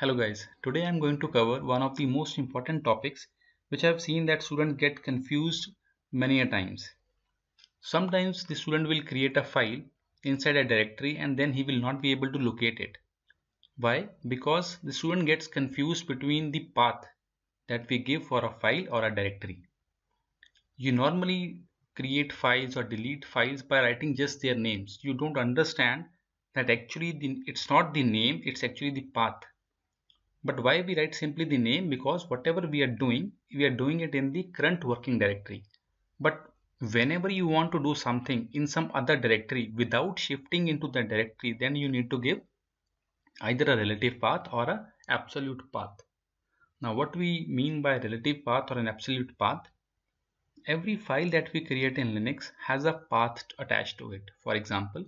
Hello guys, today I am going to cover one of the most important topics which I have seen that students get confused many a times. Sometimes the student will create a file inside a directory and then he will not be able to locate it. Why? Because the student gets confused between the path that we give for a file or a directory. You normally create files or delete files by writing just their names. You don't understand that actually the, it's not the name, it's actually the path but why we write simply the name because whatever we are doing, we are doing it in the current working directory. But whenever you want to do something in some other directory without shifting into the directory, then you need to give either a relative path or a absolute path. Now what we mean by relative path or an absolute path? Every file that we create in Linux has a path attached to it. For example,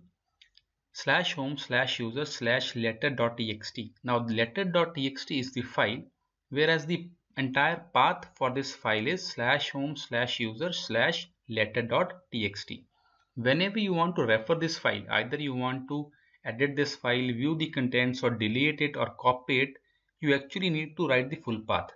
slash home slash user slash letter.txt. Now letter.txt is the file whereas the entire path for this file is slash home slash user slash letter.txt. Whenever you want to refer this file either you want to edit this file, view the contents or delete it or copy it you actually need to write the full path.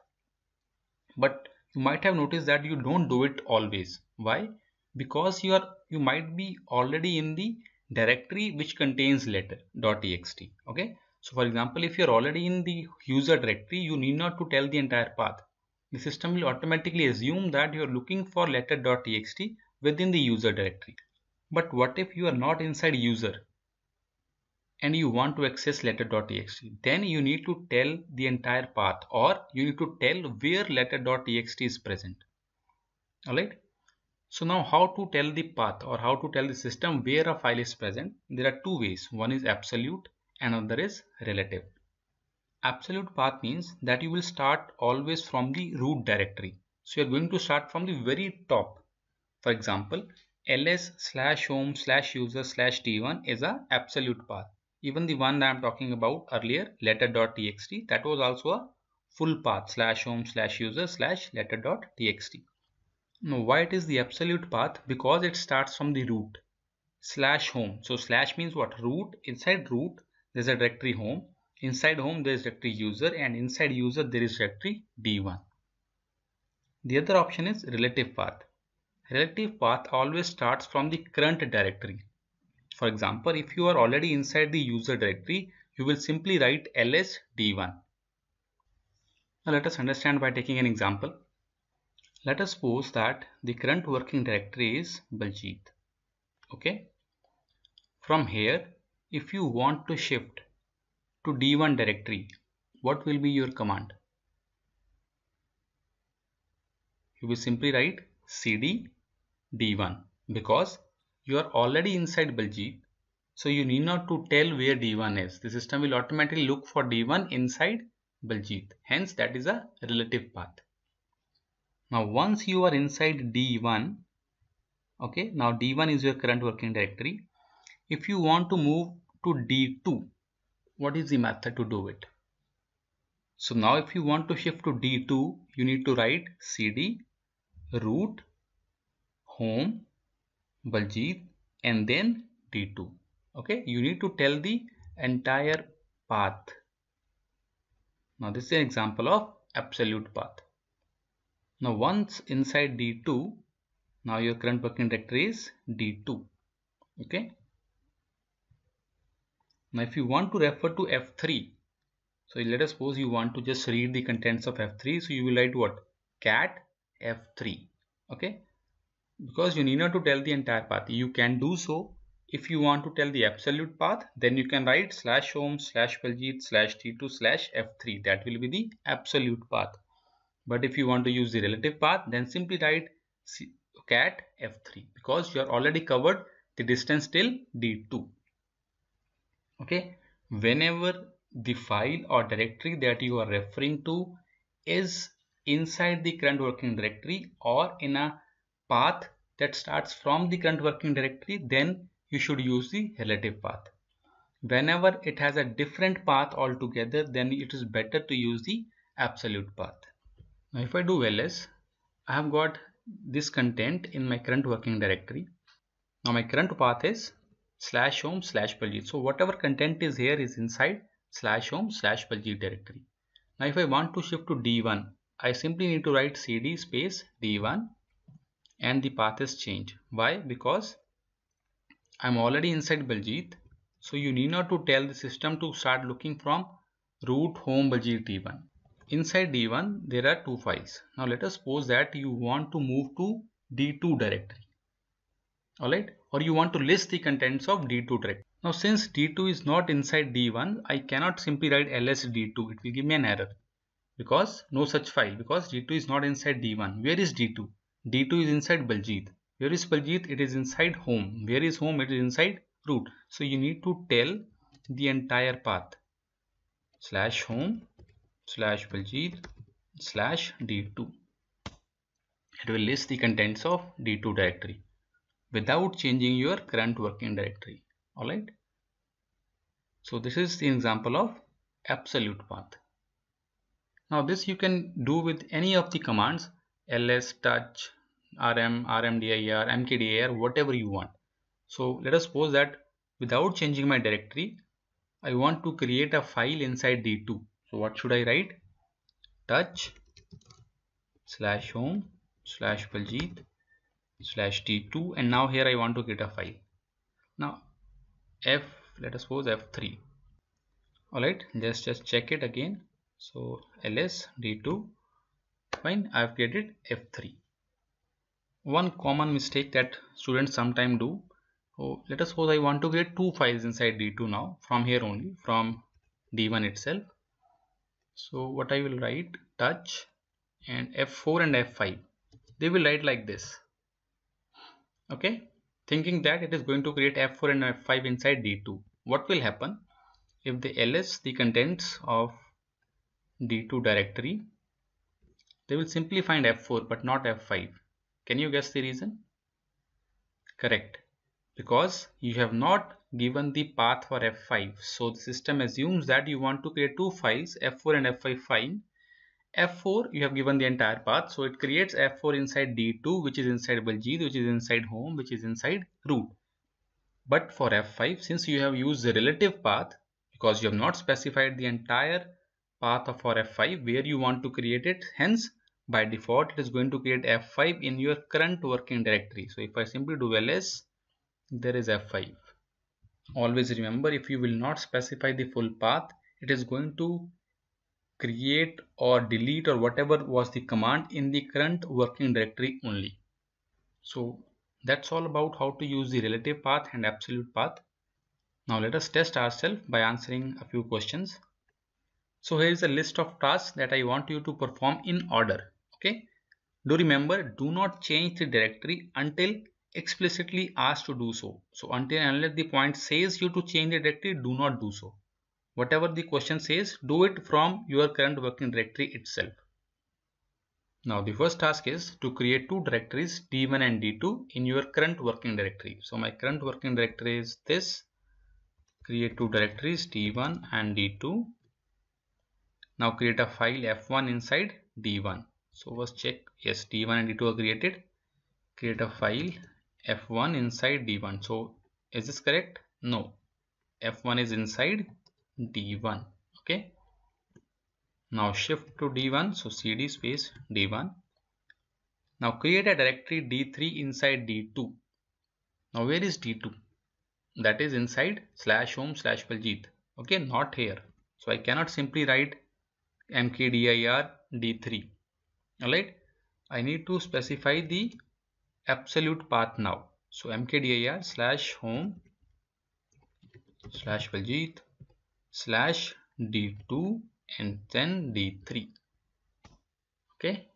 But you might have noticed that you don't do it always. Why? Because you are you might be already in the directory which contains letter.txt. Okay. So for example, if you're already in the user directory, you need not to tell the entire path. The system will automatically assume that you're looking for letter.txt within the user directory. But what if you are not inside user and you want to access letter.txt? Then you need to tell the entire path or you need to tell where letter.txt is present. Alright. So now how to tell the path or how to tell the system where a file is present? There are two ways. One is absolute and another is relative. Absolute path means that you will start always from the root directory. So you're going to start from the very top. For example, ls slash home slash user slash t1 is a absolute path. Even the one that I'm talking about earlier, letter.txt, that was also a full path slash home slash user slash letter.txt. Now why it is the absolute path? Because it starts from the root slash home. So slash means what? Root. Inside root there is a directory home. Inside home there is directory user and inside user there is directory d1. The other option is relative path. Relative path always starts from the current directory. For example, if you are already inside the user directory, you will simply write ls d1. Now let us understand by taking an example let us suppose that the current working directory is Baljeet okay from here if you want to shift to D1 directory what will be your command you will simply write cd D1 because you are already inside Baljeet so you need not to tell where D1 is the system will automatically look for D1 inside Baljeet hence that is a relative path now once you are inside D1, okay, now D1 is your current working directory. If you want to move to D2, what is the method to do it? So now if you want to shift to D2, you need to write cd root home Baljeet and then D2. Okay, you need to tell the entire path. Now this is an example of absolute path. Now once inside D2, now your current working directory is D2. Okay. Now if you want to refer to F3, so let us suppose you want to just read the contents of F3. So you will write what? Cat F3. Okay. Because you need not to tell the entire path. You can do so if you want to tell the absolute path then you can write slash home slash Paljit slash t2 slash f3 that will be the absolute path but if you want to use the relative path, then simply write cat f3 because you are already covered the distance till d2. Okay. Whenever the file or directory that you are referring to is inside the current working directory or in a path that starts from the current working directory, then you should use the relative path. Whenever it has a different path altogether, then it is better to use the absolute path. Now if I do ls, I have got this content in my current working directory. Now my current path is slash home slash paljit. So whatever content is here is inside slash home slash paljit directory. Now if I want to shift to D1, I simply need to write cd space D1 and the path is changed. Why? Because I'm already inside Baljeet. So you need not to tell the system to start looking from root home Baljeet D1 inside D1 there are two files. Now let us suppose that you want to move to D2 directory. Alright or you want to list the contents of D2 directory. Now since D2 is not inside D1 I cannot simply write ls D2 it will give me an error because no such file because D2 is not inside D1. Where is D2? D2 is inside Baljeet. Where is Baljeet? It is inside home. Where is home? It is inside root. So you need to tell the entire path slash home slash Baljeet slash d2. It will list the contents of d2 directory without changing your current working directory. Alright. So this is the example of absolute path. Now this you can do with any of the commands ls touch rm rmdir mkdir whatever you want. So let us suppose that without changing my directory I want to create a file inside d2 so what should I write touch slash home slash Baljeet slash t2 and now here I want to get a file now F let us suppose F3 alright let's just check it again so ls d2 fine I've created F3 one common mistake that students sometimes do so let us suppose I want to create two files inside d2 now from here only from d1 itself so what I will write touch and F4 and F5 they will write like this okay thinking that it is going to create F4 and F5 inside D2 what will happen if they ls the contents of D2 directory they will simply find F4 but not F5 can you guess the reason correct because you have not given the path for F5. So the system assumes that you want to create two files F4 and F5 file. F4 you have given the entire path so it creates F4 inside D2 which is inside G, which is inside home which is inside root. But for F5 since you have used the relative path because you have not specified the entire path of for F5 where you want to create it hence by default it is going to create F5 in your current working directory. So if I simply do ls there is F5 always remember if you will not specify the full path it is going to create or delete or whatever was the command in the current working directory only so that's all about how to use the relative path and absolute path now let us test ourselves by answering a few questions so here is a list of tasks that i want you to perform in order okay do remember do not change the directory until explicitly asked to do so. So until and unless the point says you to change the directory, do not do so. Whatever the question says, do it from your current working directory itself. Now the first task is to create two directories D1 and D2 in your current working directory. So my current working directory is this. Create two directories D1 and D2. Now create a file F1 inside D1. So first check yes D1 and D2 are created. Create a file f1 inside d1 so is this correct no f1 is inside d1 okay now shift to d1 so cd space d1 now create a directory d3 inside d2 now where is d2 that is inside slash home slash Baljeet okay not here so I cannot simply write mkdir d3 alright I need to specify the absolute path now. So mkdir slash home slash Valjit slash d2 and then d3 okay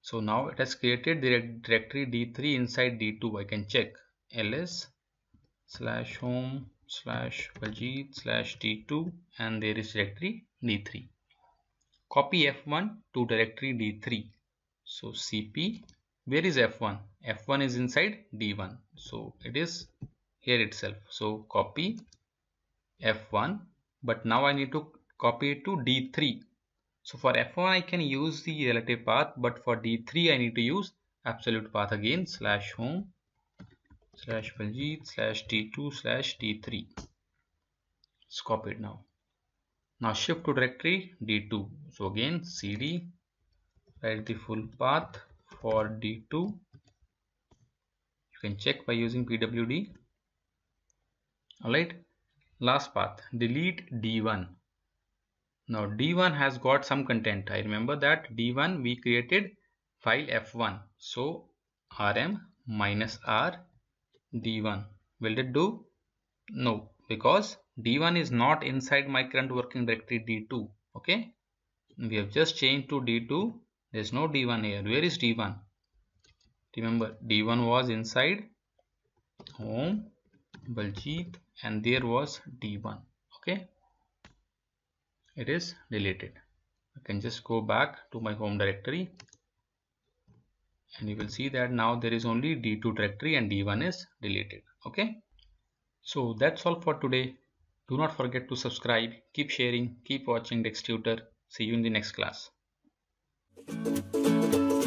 so now it has created the directory d3 inside d2 i can check ls slash home slash Valjit slash d2 and there is directory d3 copy f1 to directory d3 so cp where is f1 f1 is inside d1 so it is here itself so copy f1 but now I need to copy it to d3 so for f1 I can use the relative path but for d3 I need to use absolute path again slash home slash Baljeet slash d2 slash d3 Copy it now now shift to directory d2 so again cd write the full path for D2 you can check by using PWD alright last path delete D1 now D1 has got some content I remember that D1 we created file F1 so RM minus R D1 will it do no because D1 is not inside my current working directory D2 okay we have just changed to D2 there is no D1 here. Where is D1? Remember, D1 was inside home, Baljeet, and there was D1. Okay, it is deleted. I can just go back to my home directory and you will see that now there is only D2 directory and D1 is deleted. Okay, so that's all for today. Do not forget to subscribe, keep sharing, keep watching Dex Tutor. See you in the next class. えっ